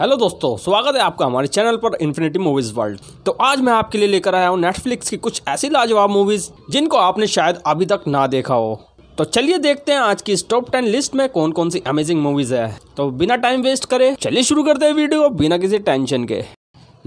Hello दोस्तों स्वागत है आपका हमारे चैनल पर इन्फिनिटी मूवीज वर्ल्ड तो आज मैं आपके लिए लेकर आया हूँ नेटफ्लिक्स की कुछ ऐसी लाजवाब मूवीज जिनको आपने शायद अभी तक ना देखा हो तो चलिए देखते हैं आज की इस टॉप टेन लिस्ट में कौन कौन सी अमेजिंग मूवीज है तो बिना टाइम वेस्ट करे चलिए शुरू करते हैं वीडियो बिना किसी टेंशन के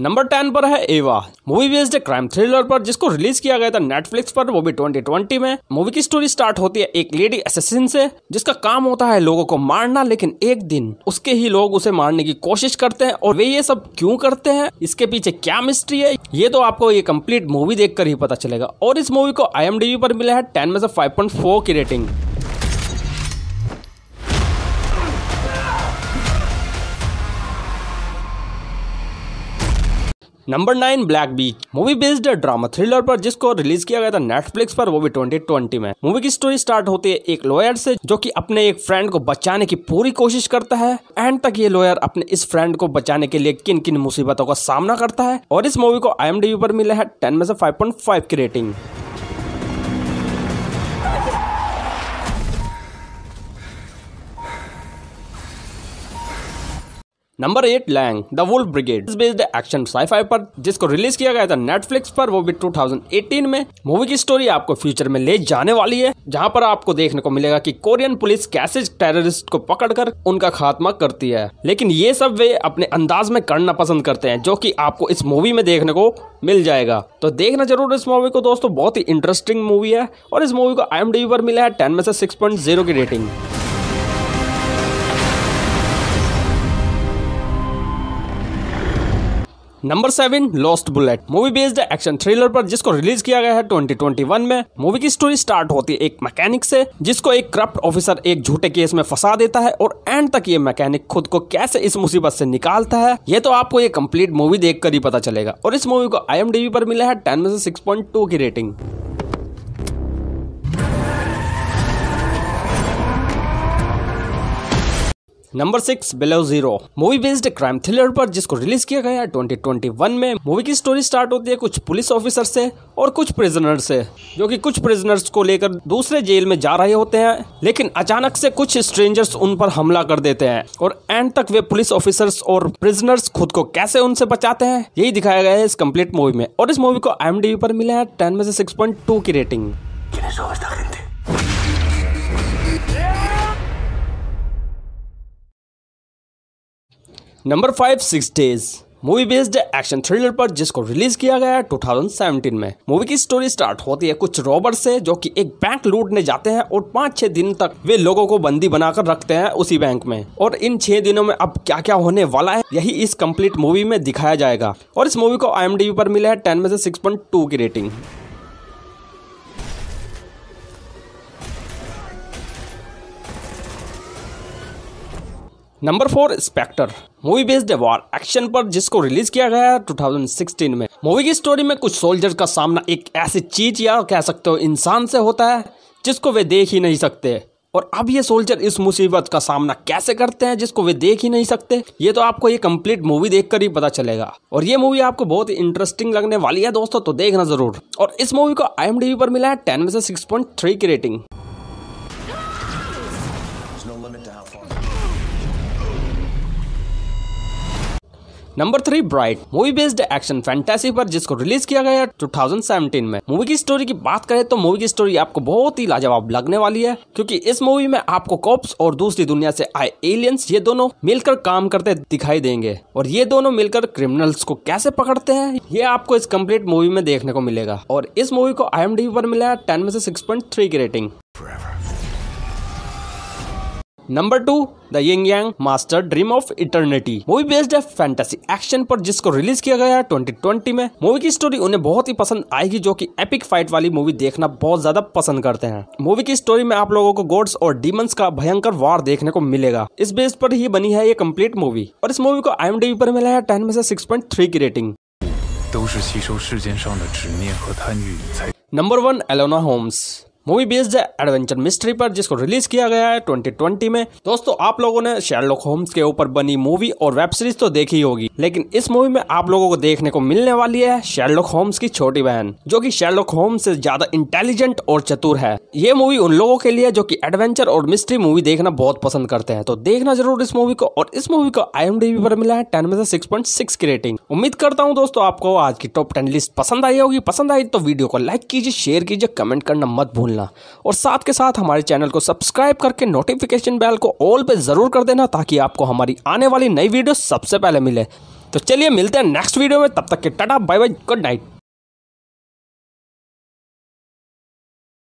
नंबर टेन पर है एवा मूवी बेस्ड क्राइम थ्रिलर पर जिसको रिलीज किया गया था नेटफ्लिक्स पर वो भी 2020 में मूवी की स्टोरी स्टार्ट होती है एक लेडी असेसिन से जिसका काम होता है लोगों को मारना लेकिन एक दिन उसके ही लोग उसे मारने की कोशिश करते हैं और वे ये सब क्यों करते हैं इसके पीछे क्या मिस्ट्री है ये तो आपको ये कम्प्लीट मूवी देख ही पता चलेगा और इस मूवी को आई पर मिला है टेन में से फाइव की rating number nine black beach movie based drama thriller पर जिसको रिलीज किया गया था नेटफ्लिक्स पर वो भी 2020 में मूवी की स्टोरी स्टार्ट होती है एक लॉयर से जो कि अपने एक फ्रेंड को बचाने की पूरी कोशिश करता है एंड तक ये लॉयर अपने इस फ्रेंड को बचाने के लिए किन किन मुसीबतों का सामना करता है और इस मूवी को आई पर मिला है टेन में से फाइव की rating number eight Lang the wolf brigade based action sci-fi पर जिसको रिलीज किया गया था नेटफ्लिक्स पर वो भी 2018 में मूवी की स्टोरी आपको फ्यूचर में ले जाने वाली है जहां पर आपको देखने को मिलेगा कि कोरियन पुलिस कैसे टेररिस्ट को पकड़कर उनका खात्मा करती है लेकिन ये सब वे अपने अंदाज में करना पसंद करते हैं जो की आपको इस मूवी में देखने को मिल जाएगा तो देखना जरूर इस मूवी को दोस्तों बहुत ही इंटरेस्टिंग मूवी है और इस मूवी को आई पर मिला है टेन में से सिक्स की rating number seven lost bullet movie based action thriller पर जिसको रिलीज किया गया है 2021 में मूवी की स्टोरी स्टार्ट होती है एक मैकेनिक से जिसको एक करप्ट ऑफिसर एक झूठे केस में फंसा देता है और एंड तक ये मैकेनिक खुद को कैसे इस मुसीबत से निकालता है ये तो आपको ये कम्प्लीट मूवी देख ही पता चलेगा और इस मूवी को आई पर मिला है टेन में से सिक्स की rating number six below zero movie based crime thriller पर जिसको रिलीज किया गया 2021 में मूवी की स्टोरी स्टार्ट होती है कुछ पुलिस ऑफिसर से और कुछ प्रिजनर से जो कि कुछ प्रिजनर्स को लेकर दूसरे जेल में जा रहे होते हैं लेकिन अचानक से कुछ स्ट्रेंजर्स उन पर हमला कर देते हैं और एंड तक वे पुलिस ऑफिसर्स और प्रिजनर्स खुद को कैसे उनसे बचाते हैं यही दिखाया गया है इस कम्प्लीट मूवी में और इस मूवी को एम पर मिला है टेन में से सिक्स की rating number five six days movie based action thriller पर जिसको रिलीज किया गया 2017 में मूवी की स्टोरी स्टार्ट होती है कुछ रॉबर्स से जो कि एक बैंक लूटने जाते हैं और पाँच छह दिन तक वे लोगों को बंदी बनाकर रखते हैं उसी बैंक में और इन छह दिनों में अब क्या क्या होने वाला है यही इस कंप्लीट मूवी में दिखाया जाएगा और इस मूवी को आई पर मिला है टेन में से सिक्स की rating number four Spectre movie based war action पर जिसको रिलीज किया गया है 2016 में मूवी की स्टोरी में कुछ सोल्जर का सामना एक ऐसी चीज या कह सकते हो इंसान से होता है जिसको वे देख ही नहीं सकते और अब ये सोल्जर इस मुसीबत का सामना कैसे करते हैं जिसको वे देख ही नहीं सकते ये तो आपको ये कंप्लीट मूवी देखकर ही पता चलेगा और ये मूवी आपको बहुत ही इंटरेस्टिंग लगने वाली है दोस्तों तो देखना जरूर और इस मूवी को आई पर मिला है टेन में से सिक्स की rating number three Bright movie based action fantasy पर जिसको रिलीज किया गया 2017 में मूवी की स्टोरी की बात करें तो मूवी की स्टोरी आपको बहुत ही लाजवाब लगने वाली है क्योंकि इस मूवी में आपको कॉप्स और दूसरी दुनिया से आए एलियंस ये दोनों मिलकर काम करते दिखाई देंगे और ये दोनों मिलकर क्रिमिनल्स को कैसे पकड़ते हैं ये आपको इस कम्प्लीट मूवी में देखने को मिलेगा और इस मूवी को आई पर मिला है टेन में से सिक्स की rating Forever. Number two the Young Young Master Dream of Eternity movie based है फैंटेसी एक्शन पर जिसको रिलीज किया गया है ट्वेंटी में मूवी की स्टोरी उन्हें बहुत ही पसंद आएगी जो कि एपिक फाइट वाली मूवी देखना बहुत ज्यादा पसंद करते हैं मूवी की स्टोरी में आप लोगों को गोड्स और डीमंस का भयंकर वार देखने को मिलेगा इस बेस पर ही बनी है ये कम्प्लीट मूवी और इस मूवी को आई पर मिला है टेन में से सिक्स की रेटिंग नंबर वन एलोना होम्स मूवी बेस्ड है एडवेंचर मिस्ट्री पर जिसको रिलीज किया गया है 2020 में दोस्तों आप लोगों ने शेरलॉक होम्स के ऊपर बनी मूवी और वेब सीरीज तो देखी होगी लेकिन इस मूवी में आप लोगों को देखने को मिलने वाली है शेरलॉक होम्स की छोटी बहन जो कि शेरलॉक होम्स से ज्यादा इंटेलिजेंट और चतुर है ये मूवी उन लोगों के लिए जो की एडवेंचर और मिस्ट्री मूवी देखना बहुत पसंद करते हैं तो देखना जरूर इस मूवी को और इस मूवी को आई पर मिला है टेन में से सिक्स की रेटिंग उम्मीद करता हूँ दोस्तों आपको आज की टॉप टेन लिस्ट पसंद आई होगी पसंद आई तो वीडियो को लाइक कीजिए शेयर कीजिए कमेंट करना मत भूल भूलना और साथ के साथ हमारे चैनल को सब्सक्राइब करके नोटिफिकेशन बेल को ऑल पे ज़रूर कर देना ताकि आपको हमारी आने वाली नई वीडियो सबसे पहले मिले तो चलिए मिलते हैं नेक्स्ट वीडियो में तब तक के tata bye bye good night